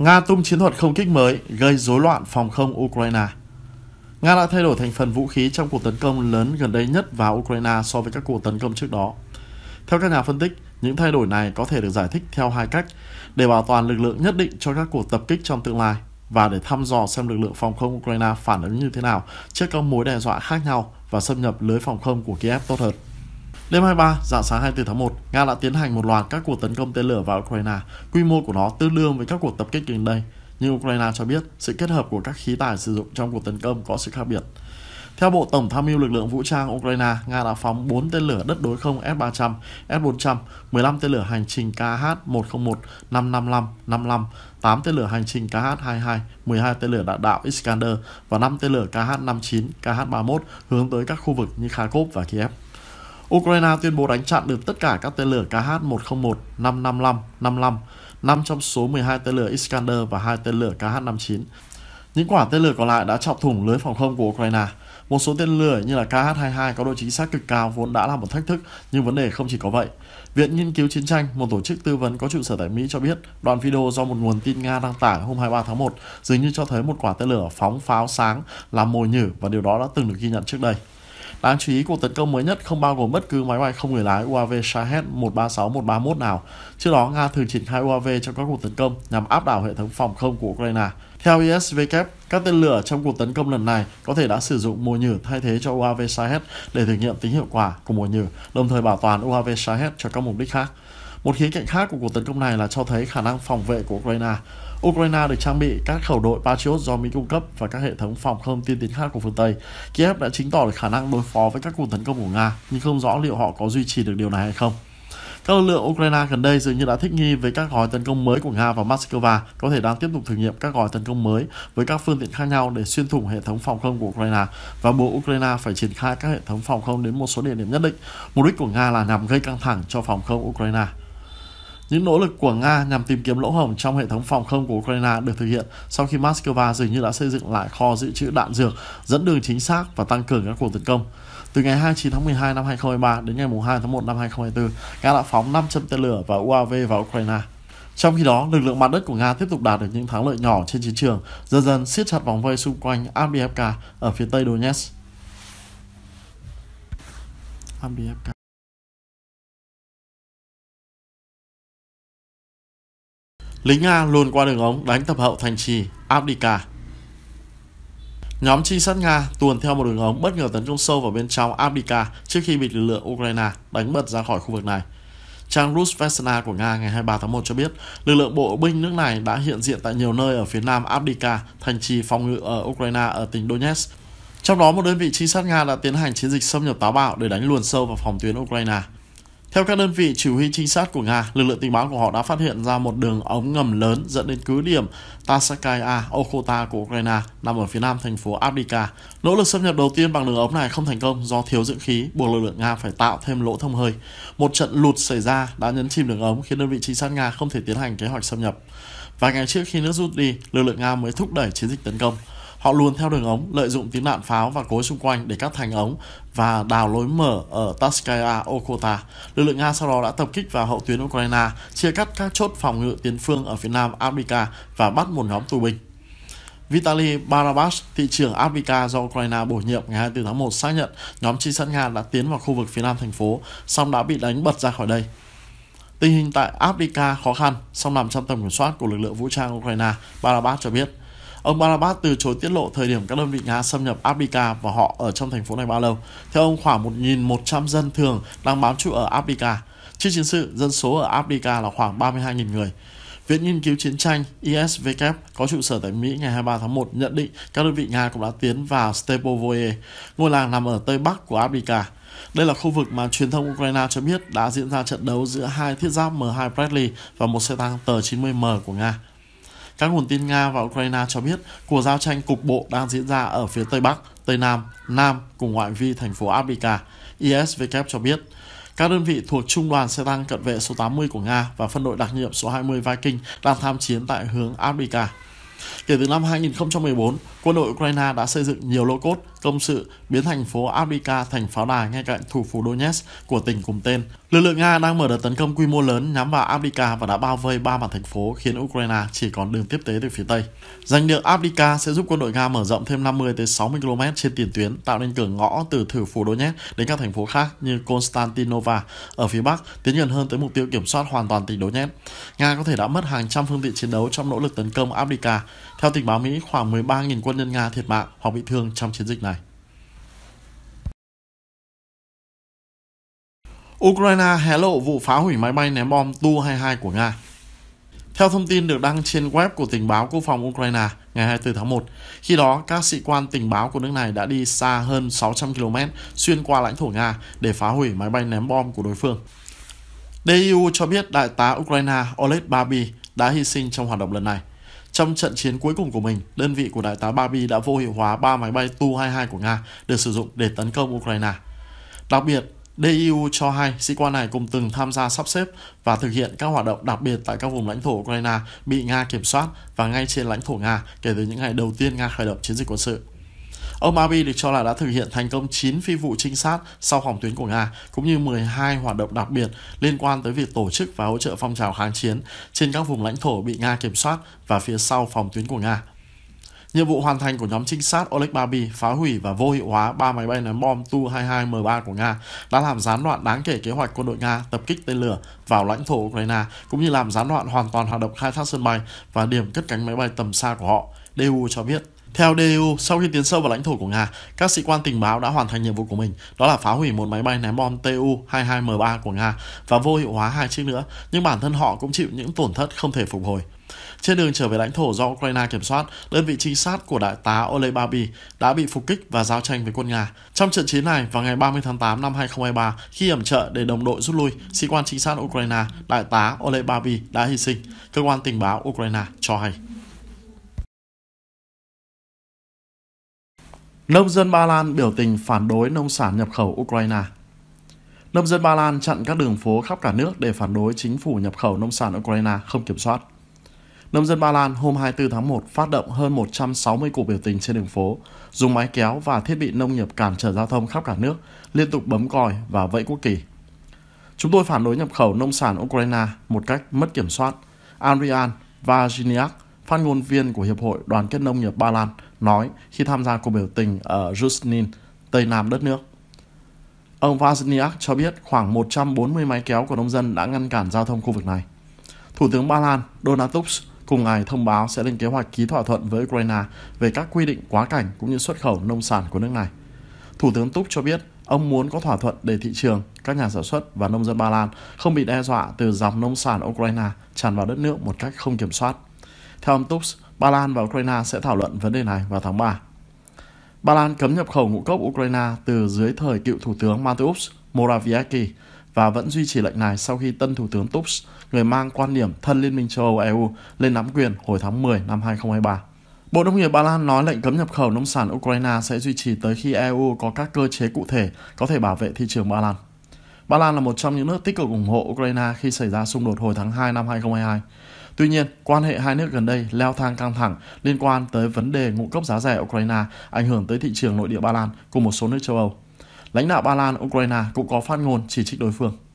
Nga tung chiến thuật không kích mới gây rối loạn phòng không Ukraine. Nga đã thay đổi thành phần vũ khí trong cuộc tấn công lớn gần đây nhất vào Ukraine so với các cuộc tấn công trước đó. Theo các nhà phân tích, những thay đổi này có thể được giải thích theo hai cách, để bảo toàn lực lượng nhất định cho các cuộc tập kích trong tương lai và để thăm dò xem lực lượng phòng không Ukraine phản ứng như thế nào trước các mối đe dọa khác nhau và xâm nhập lưới phòng không của Kiev tốt hơn. Đêm 23, dạng sáng 24 tháng 1, Nga đã tiến hành một loạt các cuộc tấn công tên lửa vào Ukraine. Quy mô của nó tương đương với các cuộc tập kích gần đây, nhưng Ukraine cho biết sự kết hợp của các khí tài sử dụng trong cuộc tấn công có sự khác biệt. Theo Bộ Tổng tham mưu lực lượng vũ trang Ukraine, Nga đã phóng 4 tên lửa đất đối không S-300, S-400, 15 tên lửa hành trình KH-101, 555, 55, 8 tên lửa hành trình KH-22, 12 tên lửa đạn đạo Iskander và 5 tên lửa KH-59, KH-31 hướng tới các khu vực như Kharkov và Kiev. Ukraine tuyên bố đánh chặn được tất cả các tên lửa KH-101, 555, 55, 5 trong số 12 tên lửa Iskander và 2 tên lửa KH-59. Những quả tên lửa còn lại đã chọc thủng lưới phòng không của Ukraine. Một số tên lửa như là KH-22 có độ chính xác cực cao vốn đã là một thách thức, nhưng vấn đề không chỉ có vậy. Viện Nghiên cứu Chiến tranh, một tổ chức tư vấn có trụ sở tại Mỹ cho biết, đoạn video do một nguồn tin Nga đăng tải hôm 23 tháng 1 dường như cho thấy một quả tên lửa phóng pháo sáng làm mồi nhử và điều đó đã từng được ghi nhận trước đây. Đáng chú ý, cuộc tấn công mới nhất không bao gồm bất cứ máy bay không người lái UAV Shahed 136-131 nào. Trước đó, Nga thường triển khai UAV trong các cuộc tấn công nhằm áp đảo hệ thống phòng không của Ukraine. Theo ISVK, các tên lửa trong cuộc tấn công lần này có thể đã sử dụng mồi nhử thay thế cho UAV Shahed để thử nghiệm tính hiệu quả của mồi nhử, đồng thời bảo toàn UAV Shahed cho các mục đích khác. Một khía cạnh khác của cuộc tấn công này là cho thấy khả năng phòng vệ của Ukraine. Ukraine được trang bị các khẩu đội Patriot do Mỹ cung cấp và các hệ thống phòng không tiên tiến khác của phương Tây. Kiev đã chứng tỏ được khả năng đối phó với các cuộc tấn công của Nga, nhưng không rõ liệu họ có duy trì được điều này hay không. Các lực lượng Ukraine gần đây dường như đã thích nghi với các gói tấn công mới của Nga và Moscow, có thể đang tiếp tục thử nghiệm các gói tấn công mới với các phương tiện khác nhau để xuyên thủng hệ thống phòng không của Ukraine và buộc Ukraine phải triển khai các hệ thống phòng không đến một số địa điểm nhất định. Mục đích của Nga là nhằm gây căng thẳng cho phòng không Ukraine. Những nỗ lực của Nga nhằm tìm kiếm lỗ hổng trong hệ thống phòng không của Ukraine được thực hiện sau khi Moscow dường như đã xây dựng lại kho dự trữ đạn dược, dẫn đường chính xác và tăng cường các cuộc tấn công. Từ ngày 29 tháng 12 năm 2023 đến ngày 2 tháng 1 năm 2024, Nga đã phóng 500 tên lửa và UAV vào Ukraine. Trong khi đó, lực lượng mặt đất của Nga tiếp tục đạt được những thắng lợi nhỏ trên chiến trường, dần dần siết chặt vòng vây xung quanh Avdiivka ở phía tây Donetsk. Avdiivka Lính Nga luôn qua đường ống đánh tập hậu thành trì Abdika. Nhóm trinh sát Nga tuồn theo một đường ống bất ngờ tấn công sâu vào bên trong Abdika trước khi bị lực lượng Ukraine đánh bật ra khỏi khu vực này. Trang Rusvesna của Nga ngày 23 tháng 1 cho biết, lực lượng bộ binh nước này đã hiện diện tại nhiều nơi ở phía nam Abdika, thành trì phòng ngự ở Ukraine ở tỉnh Donetsk. Trong đó, một đơn vị trinh sát Nga đã tiến hành chiến dịch xâm nhập táo bạo để đánh luồn sâu vào phòng tuyến Ukraine. Theo các đơn vị chỉ huy trinh sát của Nga, lực lượng tình báo của họ đã phát hiện ra một đường ống ngầm lớn dẫn đến cứ điểm Tasakaya Okhota của Ukraine nằm ở phía nam thành phố Abdika. Nỗ lực xâm nhập đầu tiên bằng đường ống này không thành công do thiếu dưỡng khí, buộc lực lượng Nga phải tạo thêm lỗ thông hơi. Một trận lụt xảy ra đã nhấn chìm đường ống khiến đơn vị trinh sát Nga không thể tiến hành kế hoạch xâm nhập. Vài ngày trước khi nước rút đi, lực lượng Nga mới thúc đẩy chiến dịch tấn công. Họ luôn theo đường ống, lợi dụng tiếng đạn pháo và cối xung quanh để cắt thành ống và đào lối mở ở Taskaya Okota. Lực lượng Nga sau đó đã tập kích vào hậu tuyến Ukraine, chia cắt các chốt phòng ngự tiến phương ở phía nam Abdika và bắt một nhóm tù binh. Vitaly Barabas, thị trưởng Africa do Ukraine bổ nhiệm ngày 24 tháng 1 xác nhận nhóm trinh sát Nga đã tiến vào khu vực phía nam thành phố, song đã bị đánh bật ra khỏi đây. Tình hình tại Africa khó khăn, song nằm trong tầm kiểm soát của lực lượng vũ trang Ukraine, Barabas cho biết. Ông Barabat từ chối tiết lộ thời điểm các đơn vị Nga xâm nhập Abika và họ ở trong thành phố này bao lâu. Theo ông, khoảng 1.100 dân thường đang bám trụ ở Abika. Trước chiến sự, dân số ở Abika là khoảng 32.000 người. Viện Nghiên cứu Chiến tranh ISW có trụ sở tại Mỹ ngày 23 tháng 1 nhận định các đơn vị Nga cũng đã tiến vào Stepovoye, ngôi làng nằm ở tây bắc của Abika. Đây là khu vực mà truyền thông Ukraine cho biết đã diễn ra trận đấu giữa hai thiết giáp M2 Bradley và một xe tăng T-90M của Nga. Các nguồn tin Nga và Ukraine cho biết cuộc giao tranh cục bộ đang diễn ra ở phía Tây Bắc, Tây Nam, Nam cùng ngoại vi thành phố Abdika. ISW cho biết các đơn vị thuộc Trung đoàn xe tăng cận vệ số 80 của Nga và phân đội đặc nhiệm số 20 Viking đang tham chiến tại hướng Abdika. Kể từ năm 2014, quân đội Ukraine đã xây dựng nhiều lô cốt công sự biến thành phố Avdika thành pháo đài ngay cạnh thủ phủ Donetsk của tỉnh cùng tên. Lực lượng Nga đang mở đợt tấn công quy mô lớn nhắm vào Avdika và đã bao vây ba mặt thành phố khiến Ukraine chỉ còn đường tiếp tế từ phía Tây. Giành được Avdika sẽ giúp quân đội Nga mở rộng thêm 50 tới 60 km trên tiền tuyến, tạo nên cửa ngõ từ thủ phủ Donetsk đến các thành phố khác như Konstantinova ở phía Bắc, tiến gần hơn tới mục tiêu kiểm soát hoàn toàn tỉnh Donetsk. Nga có thể đã mất hàng trăm phương tiện chiến đấu trong nỗ lực tấn công Avdika theo tình báo Mỹ, khoảng 13.000 quân nhân Nga thiệt mạng hoặc bị thương trong chiến dịch này. Ukraine hé lộ vụ phá hủy máy bay ném bom Tu-22 của Nga theo thông tin được đăng trên web của tình báo quốc phòng Ukraine ngày 24 tháng 1, khi đó các sĩ quan tình báo của nước này đã đi xa hơn 600 km xuyên qua lãnh thổ Nga để phá hủy máy bay ném bom của đối phương. DIU cho biết đại tá Ukraine Oleg Babi đã hy sinh trong hoạt động lần này. Trong trận chiến cuối cùng của mình, đơn vị của đại tá Babi đã vô hiệu hóa 3 máy bay Tu-22 của Nga được sử dụng để tấn công Ukraine. Đặc biệt, DIU cho hay sĩ quan này cùng từng tham gia sắp xếp và thực hiện các hoạt động đặc biệt tại các vùng lãnh thổ Ukraine bị Nga kiểm soát và ngay trên lãnh thổ Nga kể từ những ngày đầu tiên Nga khởi động chiến dịch quân sự. Ông Abi được cho là đã thực hiện thành công 9 phi vụ trinh sát sau phòng tuyến của Nga, cũng như 12 hoạt động đặc biệt liên quan tới việc tổ chức và hỗ trợ phong trào kháng chiến trên các vùng lãnh thổ bị Nga kiểm soát và phía sau phòng tuyến của Nga. Nhiệm vụ hoàn thành của nhóm trinh sát Oleg Babi phá hủy và vô hiệu hóa ba máy bay ném bom Tu-22M3 của Nga đã làm gián đoạn đáng kể kế hoạch quân đội Nga tập kích tên lửa vào lãnh thổ Ukraine, cũng như làm gián đoạn hoàn toàn hoạt động khai thác sân bay và điểm cất cánh máy bay tầm xa của họ, DU cho biết. Theo DU, e sau khi tiến sâu vào lãnh thổ của Nga, các sĩ quan tình báo đã hoàn thành nhiệm vụ của mình, đó là phá hủy một máy bay ném bom Tu-22M3 e của Nga và vô hiệu hóa hai chiếc nữa, nhưng bản thân họ cũng chịu những tổn thất không thể phục hồi. Trên đường trở về lãnh thổ do Ukraine kiểm soát, đơn vị trinh sát của đại tá Oleg Babi đã bị phục kích và giao tranh với quân Nga. Trong trận chiến này, vào ngày 30 tháng 8 năm 2023, khi yểm trợ để đồng đội rút lui, sĩ quan trinh sát Ukraine, đại tá Oleg Babi đã hy sinh, cơ quan tình báo Ukraine cho hay. Nông dân Ba Lan biểu tình phản đối nông sản nhập khẩu Ukraine. Nông dân Ba Lan chặn các đường phố khắp cả nước để phản đối chính phủ nhập khẩu nông sản Ukraine không kiểm soát. Nông dân Ba Lan hôm 24 tháng 1 phát động hơn 160 cuộc biểu tình trên đường phố, dùng máy kéo và thiết bị nông nghiệp cản trở giao thông khắp cả nước, liên tục bấm còi và vẫy quốc kỳ. Chúng tôi phản đối nhập khẩu nông sản Ukraine một cách mất kiểm soát, Andrian Vajniak. Phát ngôn viên của Hiệp hội Đoàn kết Nông nghiệp Ba Lan nói khi tham gia cuộc biểu tình ở Jusnin, Tây Nam đất nước. Ông Wozniak cho biết khoảng 140 máy kéo của nông dân đã ngăn cản giao thông khu vực này. Thủ tướng Ba Lan Donald Tusk cùng ngày thông báo sẽ lên kế hoạch ký thỏa thuận với Ukraine về các quy định quá cảnh cũng như xuất khẩu nông sản của nước này. Thủ tướng Tusk cho biết ông muốn có thỏa thuận để thị trường, các nhà sản xuất và nông dân Ba Lan không bị đe dọa từ dòng nông sản Ukraine tràn vào đất nước một cách không kiểm soát. Theo ông Tusk, Ba Lan và Ukraine sẽ thảo luận vấn đề này vào tháng 3. Ba Lan cấm nhập khẩu ngũ cốc Ukraine từ dưới thời cựu Thủ tướng Mateusz Morawiecki và vẫn duy trì lệnh này sau khi tân Thủ tướng Tusk, người mang quan điểm thân Liên minh châu Âu-EU, lên nắm quyền hồi tháng 10 năm 2023. Bộ Nông nghiệp Ba Lan nói lệnh cấm nhập khẩu nông sản Ukraine sẽ duy trì tới khi EU có các cơ chế cụ thể có thể bảo vệ thị trường Ba Lan. Ba Lan là một trong những nước tích cực ủng hộ Ukraine khi xảy ra xung đột hồi tháng 2 năm 2022. Tuy nhiên, quan hệ hai nước gần đây leo thang căng thẳng liên quan tới vấn đề ngũ cốc giá rẻ Ukraine ảnh hưởng tới thị trường nội địa Ba Lan cùng một số nước châu Âu. Lãnh đạo Ba Lan, Ukraine cũng có phát ngôn chỉ trích đối phương.